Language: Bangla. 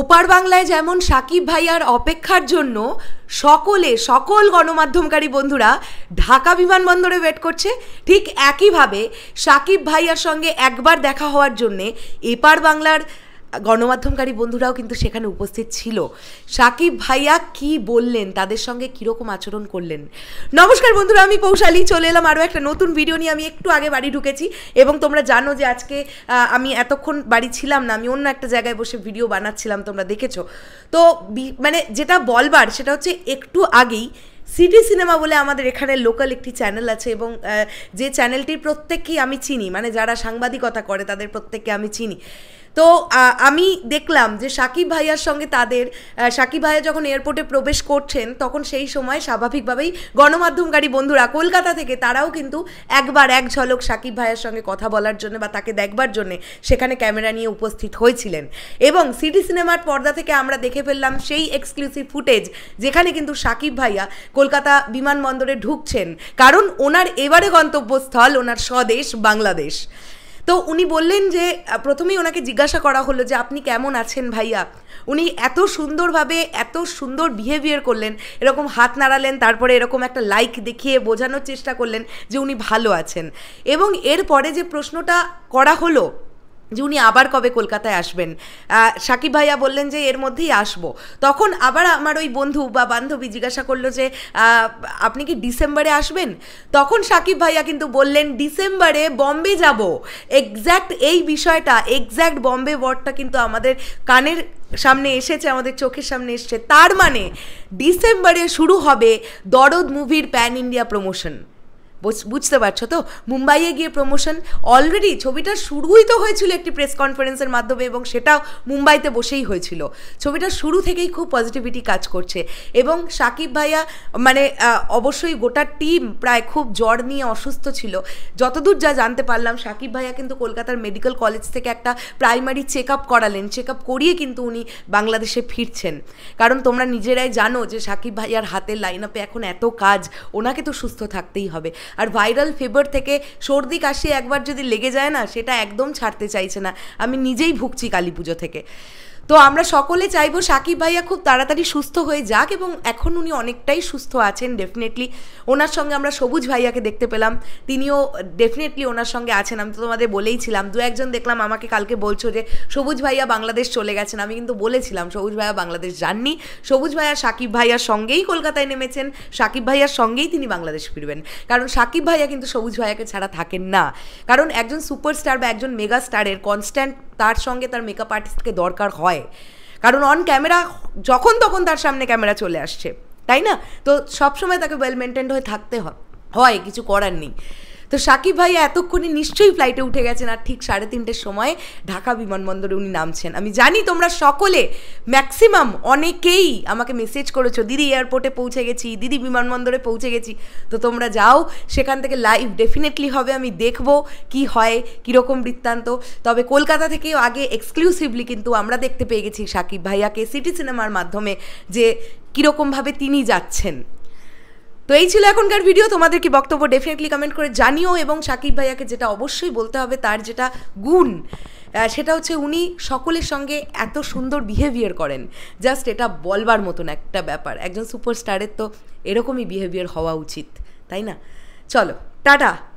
ওপার বাংলায় যেমন সাকিব ভাইয়ার অপেক্ষার জন্য সকলে সকল গণমাধ্যমকারী বন্ধুরা ঢাকা বিমানবন্দরে ওয়েট করছে ঠিক একইভাবে সাকিব ভাইয়ার সঙ্গে একবার দেখা হওয়ার জন্যে এপার বাংলার গণমাধ্যমকারী বন্ধুরাও কিন্তু সেখানে উপস্থিত ছিল সাকিব ভাইয়া কি বললেন তাদের সঙ্গে কীরকম আচরণ করলেন নমস্কার বন্ধুরা আমি পৌশালী চলে এলাম আরও একটা নতুন ভিডিও নিয়ে আমি একটু আগে বাড়ি ঢুকেছি এবং তোমরা জানো যে আজকে আমি এতক্ষণ বাড়ি ছিলাম না আমি অন্য একটা জায়গায় বসে ভিডিও বানাচ্ছিলাম তোমরা দেখেছ তো মানে যেটা বলবার সেটা হচ্ছে একটু আগেই সিটি সিনেমা বলে আমাদের এখানে লোকাল একটি চ্যানেল আছে এবং যে চ্যানেলটির প্রত্যেককেই আমি চিনি মানে যারা সাংবাদিকতা করে তাদের প্রত্যেককে আমি চিনি তো আমি দেখলাম যে সাকিব ভাইয়ার সঙ্গে তাদের সাকিব ভাইয়া যখন এয়ারপোর্টে প্রবেশ করছেন তখন সেই সময় স্বাভাবিকভাবেই গণমাধ্যমকারী বন্ধুরা কলকাতা থেকে তারাও কিন্তু একবার এক ঝলক সাকিব ভাইয়ার সঙ্গে কথা বলার জন্য বা তাকে দেখবার জন্যে সেখানে ক্যামেরা নিয়ে উপস্থিত হয়েছিলেন এবং সিটি সিনেমার পর্দা থেকে আমরা দেখে ফেললাম সেই এক্সক্লুসিভ ফুটেজ যেখানে কিন্তু সাকিব ভাইয়া কলকাতা বিমানবন্দরে ঢুকছেন কারণ ওনার এবারে গন্তব্যস্থল ওনার স্বদেশ বাংলাদেশ তো উনি বললেন যে প্রথমেই ওনাকে জিজ্ঞাসা করা হলো যে আপনি কেমন আছেন ভাইয়া উনি এত সুন্দরভাবে এত সুন্দর বিহেভিয়ার করলেন এরকম হাত নাড়ালেন তারপরে এরকম একটা লাইক দেখিয়ে বোঝানোর চেষ্টা করলেন যে উনি ভালো আছেন এবং এরপরে যে প্রশ্নটা করা হলো যে উনি আবার কবে কলকাতায় আসবেন সাকিব ভাইয়া বললেন যে এর মধ্যেই আসবো তখন আবার আমার ওই বন্ধু বা বান্ধবী জিজ্ঞাসা করলো যে আপনি কি ডিসেম্বরে আসবেন তখন সাকিব ভাইয়া কিন্তু বললেন ডিসেম্বরে বম্বে যাব এক্স্যাক্ট এই বিষয়টা এক্স্যাক্ট বম্বে ওয়ার্ডটা কিন্তু আমাদের কানের সামনে এসেছে আমাদের চোখের সামনে এসছে তার মানে ডিসেম্বরে শুরু হবে দরদ মুভির প্যান ইন্ডিয়া প্রমোশন বুঝতে পারছো তো মুম্বাইয়ে গিয়ে প্রমোশন অলরেডি ছবিটার শুরুই তো হয়েছিল একটি প্রেস কনফারেন্সের মাধ্যমে এবং সেটাও মুম্বাইতে বসেই হয়েছিল ছবিটা শুরু থেকেই খুব পজিটিভিটি কাজ করছে এবং সাকিব ভাইয়া মানে অবশ্যই গোটা টিম প্রায় খুব জ্বর নিয়ে অসুস্থ ছিল যতদূর যা জানতে পারলাম সাকিব ভাইয়া কিন্তু কলকাতার মেডিকেল কলেজ থেকে একটা প্রাইমারি চেক আপ করালেন চেক আপ করিয়ে কিন্তু উনি বাংলাদেশে ফিরছেন কারণ তোমরা নিজেরাই জানো যে সাকিব ভাইয়ার হাতের লাইন আপে এখন এত কাজ ওনাকে তো সুস্থ থাকতেই হবে আর ভাইরাল ফিভার থেকে সর্দি কাশি একবার যদি লেগে যায় না সেটা একদম ছাড়তে চাইছে না আমি নিজেই ভুগছি কালী পুজো থেকে তো আমরা সকলে চাইবো সাকিব ভাইয়া খুব তাড়াতাড়ি সুস্থ হয়ে যাক এবং এখন উনি অনেকটাই সুস্থ আছেন ডেফিনেটলি ওনার সঙ্গে আমরা সবুজ ভাইয়াকে দেখতে পেলাম তিনিও ডেফিনেটলি ওনার সঙ্গে আছেন আমি তো তোমাদের বলেই ছিলাম দু একজন দেখলাম আমাকে কালকে বলছো যে সবুজ ভাইয়া বাংলাদেশ চলে গেছেন আমি কিন্তু বলেছিলাম সবুজ ভাইয়া বাংলাদেশ যাননি সবুজ ভাইয়া সাকিব ভাইয়ার সঙ্গেই কলকাতায় নেমেছেন সাকিব ভাইয়ার সঙ্গেই তিনি বাংলাদেশ ফিরবেন কারণ সাকিব ভাইয়া কিন্তু সবুজ ভাইয়াকে ছাড়া থাকেন না কারণ একজন সুপারস্টার বা একজন মেগা স্টারের কনস্ট্যান্ট তার সঙ্গে তার মেকআপ আর্টিস্টকে দরকার হয় কারণ অন ক্যামেরা যখন তখন তার সামনে ক্যামেরা চলে আসছে তাই না তো সবসময় তাকে ওয়েল মেনটেন্ড হয়ে থাকতে হয় কিছু করার নেই তো সাকিব ভাই এতক্ষণে নিশ্চয়ই ফ্লাইটে উঠে গেছেন আর ঠিক সাড়ে তিনটের সময় ঢাকা বিমানবন্দরে উনি নামছেন আমি জানি তোমরা সকলে ম্যাক্সিমাম অনেকেই আমাকে মেসেজ করেছো দিদি এয়ারপোর্টে পৌঁছে গেছি দিদি বিমানবন্দরে পৌঁছে গেছি তো তোমরা যাও সেখান থেকে লাইভ ডেফিনেটলি হবে আমি দেখব কি হয় কীরকম বৃত্তান্ত তবে কলকাতা থেকেও আগে এক্সক্লুসিভলি কিন্তু আমরা দেখতে পেয়ে গেছি সাকিব ভাইয়াকে সিটি সিনেমার মাধ্যমে যে কীরকমভাবে তিনি যাচ্ছেন তো এই ছিল এখনকার ভিডিও তোমাদের কি বক্তব্য ডেফিনেটলি কমেন্ট করে জানিও এবং সাকিব ভাইয়াকে যেটা অবশ্যই বলতে হবে তার যেটা গুণ সেটা হচ্ছে উনি সকলের সঙ্গে এত সুন্দর বিহেভিয়ার করেন জাস্ট এটা বলবার মতন একটা ব্যাপার একজন সুপারস্টারের তো এরকমই বিহেভিয়ার হওয়া উচিত তাই না চলো টাটা